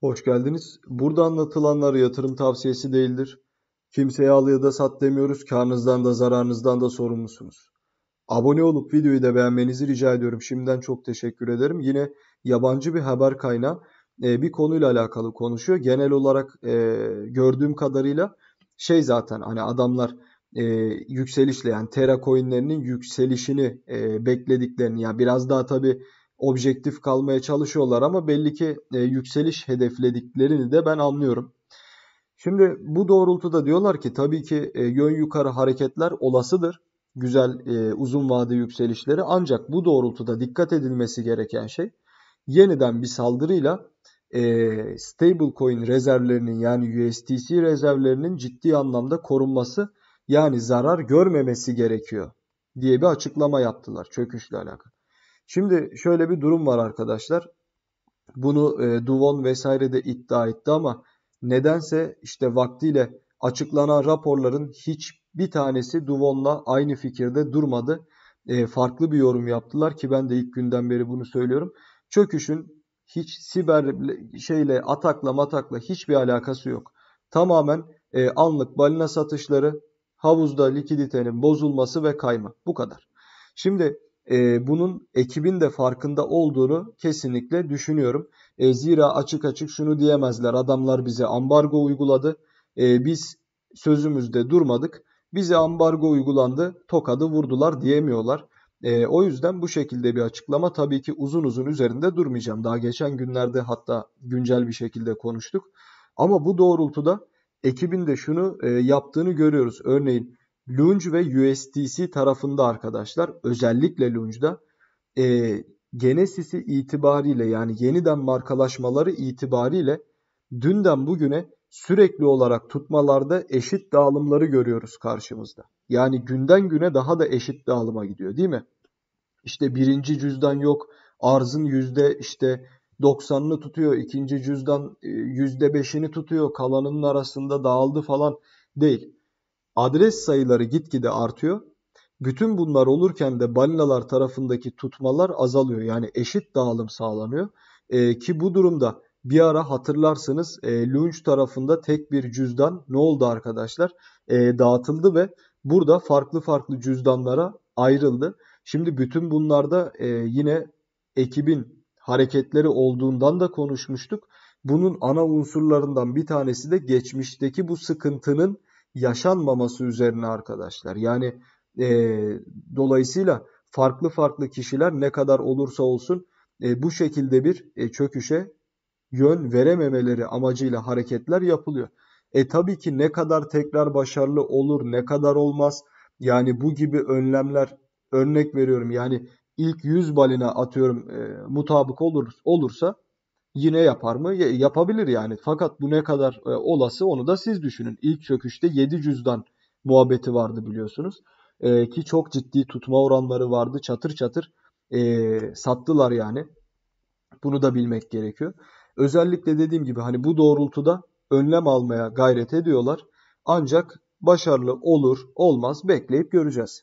Hoş geldiniz. Burada anlatılanlar yatırım tavsiyesi değildir. Kimseye al ya da sat demiyoruz. Karnınızdan da zararınızdan da sorumlusunuz. Abone olup videoyu da beğenmenizi rica ediyorum. Şimdiden çok teşekkür ederim. Yine yabancı bir haber kaynağı e, bir konuyla alakalı konuşuyor. Genel olarak e, gördüğüm kadarıyla şey zaten hani adamlar e, yükselişle yani Terra coinlerinin yükselişini e, beklediklerini ya yani biraz daha tabii objektif kalmaya çalışıyorlar ama belli ki e, yükseliş hedeflediklerini de ben anlıyorum. Şimdi bu doğrultuda diyorlar ki tabii ki e, yön yukarı hareketler olasıdır. Güzel e, uzun vade yükselişleri ancak bu doğrultuda dikkat edilmesi gereken şey yeniden bir saldırıyla e, stablecoin rezervlerinin yani USDC rezervlerinin ciddi anlamda korunması yani zarar görmemesi gerekiyor diye bir açıklama yaptılar çöküşle alakalı. Şimdi şöyle bir durum var arkadaşlar. Bunu e, Duvon vesaire de iddia etti ama nedense işte vaktiyle açıklanan raporların hiçbir tanesi Duvon'la aynı fikirde durmadı. E, farklı bir yorum yaptılar ki ben de ilk günden beri bunu söylüyorum. Çöküşün hiç siber şeyle atakla matakla hiçbir alakası yok. Tamamen e, anlık balina satışları, havuzda likiditenin bozulması ve kayma. Bu kadar. Şimdi ee, bunun ekibin de farkında olduğunu kesinlikle düşünüyorum. Ee, zira açık açık şunu diyemezler. Adamlar bize ambargo uyguladı. Ee, biz sözümüzde durmadık. Bize ambargo uygulandı. Tokadı vurdular diyemiyorlar. o yüzden bu şekilde bir açıklama tabii ki uzun uzun üzerinde durmayacağım. Daha geçen günlerde hatta güncel bir şekilde konuştuk. Ama bu doğrultuda ekibin de şunu e, yaptığını görüyoruz. Örneğin Lunge ve USDC tarafında arkadaşlar özellikle Lunge'da e, Genesis'i itibariyle yani yeniden markalaşmaları itibariyle dünden bugüne sürekli olarak tutmalarda eşit dağılımları görüyoruz karşımızda. Yani günden güne daha da eşit dağılıma gidiyor değil mi? İşte birinci cüzdan yok arzın yüzde işte 90'ını tutuyor ikinci cüzdan e, yüzde 5'ini tutuyor kalanının arasında dağıldı falan değil. Adres sayıları gitgide artıyor. Bütün bunlar olurken de balinalar tarafındaki tutmalar azalıyor. Yani eşit dağılım sağlanıyor. E, ki bu durumda bir ara hatırlarsınız e, Lunch tarafında tek bir cüzdan ne oldu arkadaşlar? E, dağıtıldı ve burada farklı farklı cüzdanlara ayrıldı. Şimdi bütün bunlarda e, yine ekibin hareketleri olduğundan da konuşmuştuk. Bunun ana unsurlarından bir tanesi de geçmişteki bu sıkıntının yaşanmaması üzerine arkadaşlar. Yani e, dolayısıyla farklı farklı kişiler ne kadar olursa olsun e, bu şekilde bir e, çöküşe yön verememeleri amacıyla hareketler yapılıyor. E tabii ki ne kadar tekrar başarılı olur, ne kadar olmaz. Yani bu gibi önlemler örnek veriyorum. Yani ilk 100 balina atıyorum e, mutabık olur, olursa yine yapar mı? Yapabilir yani. Fakat bu ne kadar e, olası onu da siz düşünün. İlk çöküşte 7 cüzdan muhabbeti vardı biliyorsunuz. E, ki çok ciddi tutma oranları vardı. Çatır çatır e, sattılar yani. Bunu da bilmek gerekiyor. Özellikle dediğim gibi hani bu doğrultuda önlem almaya gayret ediyorlar. Ancak başarılı olur olmaz bekleyip göreceğiz.